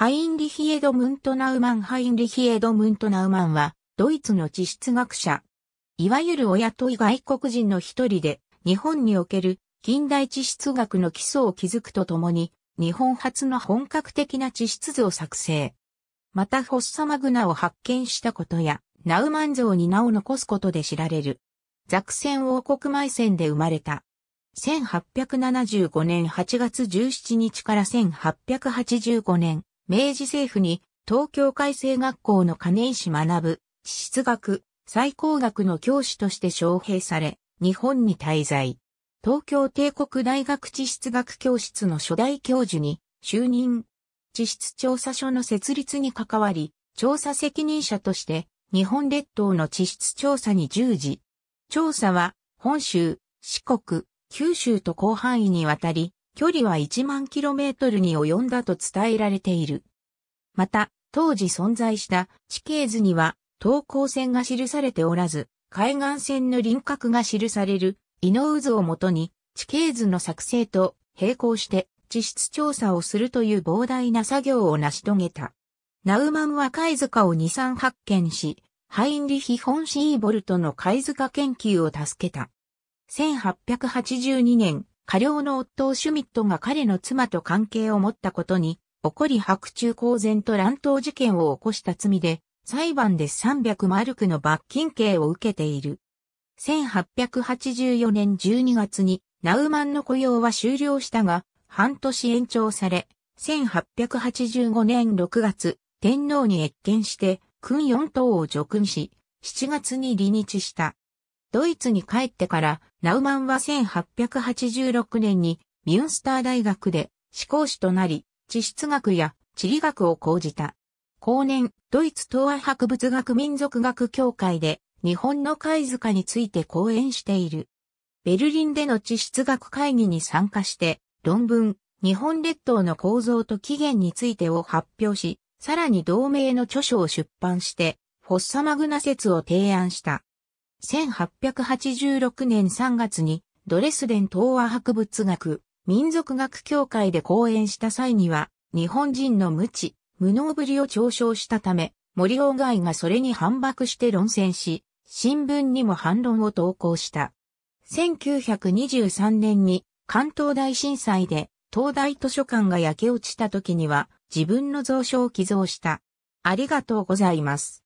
ハインリヒ・エドムント・ナウマン・ハインリヒ・エドムント・ナウマンは、ドイツの地質学者。いわゆる親とい外国人の一人で、日本における近代地質学の基礎を築くとともに、日本初の本格的な地質図を作成。また、フォッサマグナを発見したことや、ナウマン像に名を残すことで知られる。ザクセン王国埋線で生まれた。1875年8月17日から1885年明治政府に東京海星学校の金石学、地質学、最高学の教師として招聘され、日本に滞在。東京帝国大学地質学教室の初代教授に就任。地質調査所の設立に関わり、調査責任者として日本列島の地質調査に従事。調査は本州、四国、九州と広範囲にわたり距離は1万キロメートルに及んだと伝えられている。また、当時存在した地形図には、東高線が記されておらず、海岸線の輪郭が記される、伊能ズをもとに、地形図の作成と並行して地質調査をするという膨大な作業を成し遂げた。ナウマンは貝塚を2、3発見し、ハインリヒ・フォン・シーボルトの貝塚研究を助けた。1882年、過料の夫をシュミットが彼の妻と関係を持ったことに、起こり白昼公然と乱闘事件を起こした罪で、裁判で300マルクの罰金刑を受けている。1884年12月に、ナウマンの雇用は終了したが、半年延長され、1885年6月、天皇に謁見して、君4等を叙勲し、7月に離日した。ドイツに帰ってから、ナウマンは1886年にミュンスター大学で思考士となり、地質学や地理学を講じた。後年、ドイツ東亜博物学民族学協会で日本の貝塚について講演している。ベルリンでの地質学会議に参加して、論文、日本列島の構造と起源についてを発表し、さらに同盟の著書を出版して、フォッサマグナ説を提案した。1886年3月にドレスデン東亜博物学民族学協会で講演した際には日本人の無知、無能ぶりを嘲笑したため森鴎外がそれに反駁して論戦し新聞にも反論を投稿した。1923年に関東大震災で東大図書館が焼け落ちた時には自分の蔵書を寄贈した。ありがとうございます。